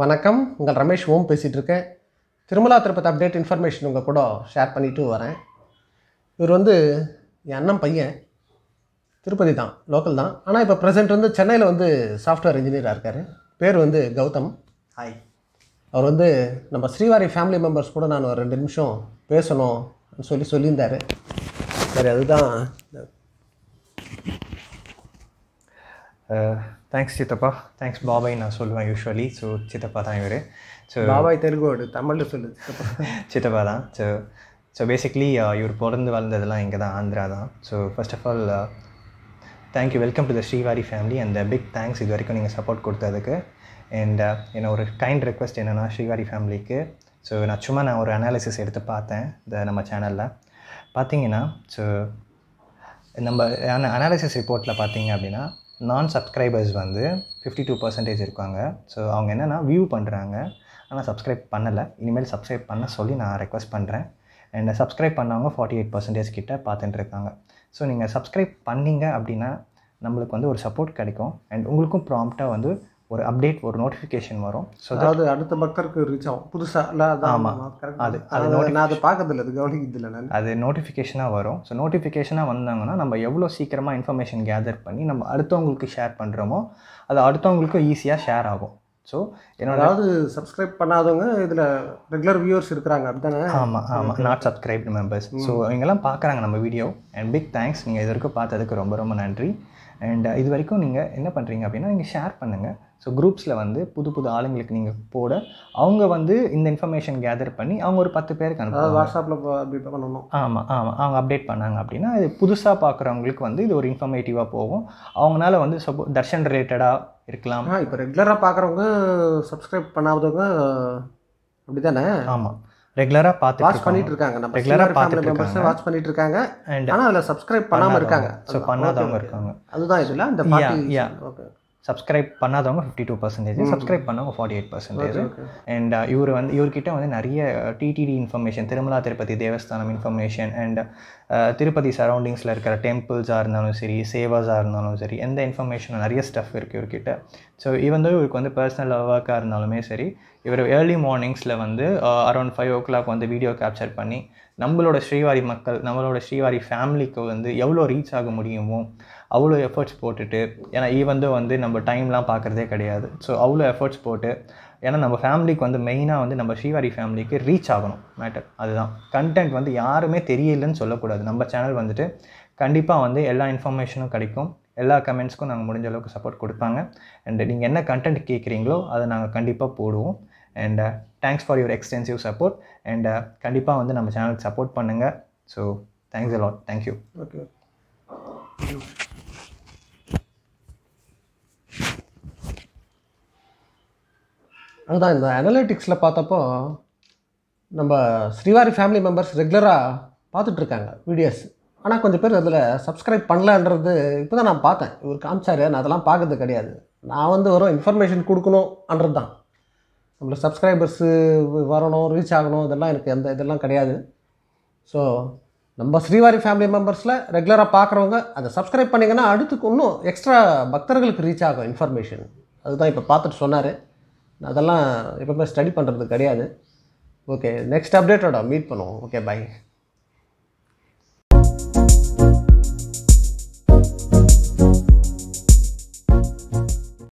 வணக்கம் உங்கள் ரமேஷ் ஓம் பேசிகிட்டு இருக்கேன் திருமலா திருப்பதி அப்டேட் இன்ஃபர்மேஷன் உங்கள் கூட ஷேர் பண்ணிவிட்டு வரேன் இவர் வந்து என் அண்ணன் பையன் திருப்பதி தான் லோக்கல் தான் ஆனால் இப்போ ப்ரெசென்ட் வந்து சென்னையில் வந்து சாஃப்ட்வேர் இன்ஜினியராக இருக்கார் பேர் வந்து கௌதம் ஹாய் அவர் வந்து நம்ம ஸ்ரீவாரி ஃபேமிலி மெம்பர்ஸ் கூட நான் ஒரு ரெண்டு நிமிஷம் பேசணும் சொல்லி சொல்லியிருந்தார் சரி அதுதான் தேங்க்ஸ் சித்தப்பா தேங்க்ஸ் பாபாய் நான் சொல்லுவேன் யூஸ்வலி ஸோ சித்தப்பா தான் இவர் ஸோ பாபாய் தெலுங்கோடு தமிழில் சொல்லு சித்தப்பா தான் ஸோ ஸோ பேசிக்லி இவர் பிறந்து வளர்ந்ததெல்லாம் இங்கே தான் ஆந்திரா தான் so first of all thank you welcome to the Srivari family and big thanks இது வரைக்கும் நீங்கள் சப்போர்ட் கொடுத்ததுக்கு அண்ட் uh, என்ன ஒரு கைண்ட் ரெக்வஸ்ட் என்னென்னா ஸ்ரீவாரி ஃபேமிலிக்கு ஸோ நான் சும்மா நான் ஒரு அனாலிசிஸ் எடுத்து பார்த்தேன் இந்த நம்ம சேனலில் பார்த்தீங்கன்னா ஸோ நம்ம அனாலிசிஸ் ரிப்போர்ட்டில் பார்த்தீங்க அப்படின்னா நான் சப்ஸ்கிரைபர்ஸ் வந்து ஃபிஃப்டி டூ பர்சன்டேஜ் இருக்காங்க ஸோ அவங்க என்னென்னா வியூ பண்ணுறாங்க ஆனால் சப்ஸ்கிரைப் பண்ணலை இனிமேல் சப்ஸ்கிரைப் பண்ண சொல்லி நான் ரெக்வஸ்ட் பண்ணுறேன் அண்ட் சப்ஸ்கிரைப் பண்ணவங்க ஃபார்ட்டி எயிட் பர்சன்டேஜ் கிட்ட பார்த்துட்டுருக்காங்க ஸோ நீங்கள் சப்ஸ்கிரைப் பண்ணிங்க அப்படின்னா நம்மளுக்கு வந்து ஒரு சப்போர்ட் கிடைக்கும் அண்ட் உங்களுக்கும் ப்ராம்ப்டாக வந்து ஒரு அப்டேட் ஒரு நோட்டிஃபிகேஷன் வரும் ஸோ அதாவது அடுத்த பக்தருக்கு ரீச் ஆகும் புதுசாக இல்லை ஆமாம் அது அது நான் அதை பார்க்கறதில்ல அது கவனிக்கிறது அது நோட்டிஃபிகேஷனாக வரும் ஸோ நோட்டிஃபிகேஷனாக வந்தாங்கன்னா நம்ம எவ்வளோ சீக்கிரமாக இன்ஃபர்மேஷன் கேதர் பண்ணி நம்ம அடுத்தவங்களுக்கு ஷேர் பண்ணுறோமோ அது அடுத்தவங்களுக்கும் ஈஸியாக ஷேர் ஆகும் ஸோ என்னோடாவது சப்ஸ்கிரைப் பண்ணாதவங்க இதில் ரெகுலர் வியூவர்ஸ் இருக்கிறாங்க அப்படிதானே ஆமாம் ஆமாம் நாட் சப்ஸ்கிரைப்டு மெம்பர்ஸ் ஸோ இவங்கெல்லாம் பார்க்குறாங்க நம்ம வீடியோ அண்ட் பிக் தேங்க்ஸ் நீங்கள் இது வரைக்கும் பார்த்ததுக்கு ரொம்ப ரொம்ப நன்றி அண்ட் uh, இது வரைக்கும் நீங்கள் என்ன பண்ணுறீங்க அப்படின்னா நீங்கள் ஷேர் பண்ணுங்கள் ஸோ குரூப்ஸில் வந்து புது புது ஆளுங்களுக்கு நீங்கள் போட அவங்க வந்து இந்த இன்ஃபர்மேஷன் கேதர் பண்ணி அவங்க ஒரு பத்து பேருக்கு அனுப்பி வாட்ஸ்அப்பில் பண்ணணும் ஆமாம் ஆமாம் அவங்க அப்டேட் பண்ணாங்க அப்படின்னா இது புதுசாக பார்க்குறவங்களுக்கு வந்து இது ஒரு இன்ஃபர்மேட்டிவாக போகும் அவங்களால வந்து சப்போ தர்ஷன் ரிலேட்டடாக இருக்கலாம் இப்போ ரெகுலராக பார்க்குறவங்க சப்ஸ்கிரைப் பண்ணாதவங்க அப்படி தானே ஆமாம் ரெகுலராக பார்த்து வாட்ச் பண்ணிட்டு இருக்காங்க நம்ம ரெகுலராக பார்த்து மெம்பர்ஸ் வாட்ச் பண்ணிட்டு இருக்காங்க அண்ட் ஆனால் அதில் சப்ஸ்கிரைப் பண்ணாமல் இருக்காங்க ஸோ பண்ணாதவங்க இருக்காங்க அதுதான் இதில் அந்த யா ஓகே சப்ஸ்கிரைப் பண்ணாதவங்க ஃபிஃப்டி டூ பர்சன்டேஜ் சப்ஸ்கிரைப் பண்ணவங்க ஃபார்ட்டி எயிட் பர்சன்டேஜ் அண்ட் இவர் வந்து இவர்கிட்ட வந்து நிறைய TTD uh, information Tirumala Tirupati Devasthanam information and uh, Tirupati சரௌண்டிங்ஸில் இருக்கிற டெம்பிள்ஸாக இருந்தாலும் சரி சேவாஸாக இருந்தாலும் சரி எந்த இன்ஃபர்மேஷனும் நிறைய ஸ்டஃப் இருக்குது இவர்கிட்ட ஸோ இவன் இவருக்கு வந்து பர்சனல் ஒர்க்காக இருந்தாலுமே சரி இவர் ஏர்லி மார்னிங்ஸில் வந்து அரௌண்ட் ஃபைவ் ஓ கிளாக் வந்து வீடியோ கேப்சர் பண்ணி நம்மளோட ஸ்ரீவாரி மக்கள் நம்மளோட ஸ்ரீவாரி ஃபேமிலிக்கு வந்து எவ்வளோ ரீச் ஆக முடியுமோ அவ்வளோ எஃபர்ட்ஸ் போட்டுட்டு ஏன்னா ஈவன் வந்து நம்ம டைம்லாம் பார்க்குறதே கிடையாது ஸோ அவ்வளோ எஃபர்ட்ஸ் போட்டு ஏன்னா நம்ம ஃபேமிலிக்கு வந்து மெயினாக வந்து நம்ம ஸ்ரீவாரி ஃபேமிலிக்கு ரீச் ஆகணும் மேட்டர் அதுதான் கண்டென்ட் வந்து யாருமே தெரியலன்னு சொல்லக்கூடாது நம்ம சேனல் வந்துட்டு கண்டிப்பாக வந்து எல்லா இன்ஃபர்மேஷனும் கிடைக்கும் எல்லா கமெண்ட்ஸ்க்கும் நாங்கள் முடிஞ்ச அளவுக்கு சப்போர்ட் கொடுப்பாங்க அண்ட் நீங்கள் என்ன கண்டென்ட் கேட்குறீங்களோ அதை நாங்கள் கண்டிப்பாக போடுவோம் and thanks for your extensive support and கண்டிப்பாக வந்து நம்ம சேனலுக்கு சப்போர்ட் பண்ணுங்கள் so thanks a lot thank you okay அதுதான் இந்த அனலிட்டிக்ஸில் பார்த்தப்போ நம்ம ஸ்ரீவாரி ஃபேமிலி மெம்பர்ஸ் ரெகுலராக பார்த்துட்ருக்காங்க வீடியோஸ் ஆனால் கொஞ்சம் பேர் அதில் சப்ஸ்கிரைப் பண்ணலன்றது இப்போ தான் நான் பார்த்தேன் இவர் காமிச்சார் நான் அதெல்லாம் பார்க்கறது கிடையாது நான் வந்து வரும் இன்ஃபர்மேஷன் கொடுக்கணும்ன்றது தான் நம்மளை சப்ஸ்கிரைபர்ஸு வரணும் ரீச் ஆகணும் இதெல்லாம் எனக்கு எந்த இதெல்லாம் கிடையாது ஸோ நம்ம ஸ்ரீவாரி ஃபேமிலி மெம்பர்ஸில் ரெகுலராக பார்க்குறவங்க அதை சப்ஸ்கிரைப் பண்ணிங்கன்னா அடுத்துக்கு இன்னும் எக்ஸ்ட்ரா பக்தர்களுக்கு ரீச் ஆகும் இன்ஃபர்மேஷன் அதுதான் இப்போ பார்த்துட்டு சொன்னார் அதெல்லாம் எப்பவுமே ஸ்டடி பண்ணுறது கிடையாது ஓகே நெக்ஸ்ட் அப்டேட்டோட மீட் பண்ணுவோம் ஓகே பாய்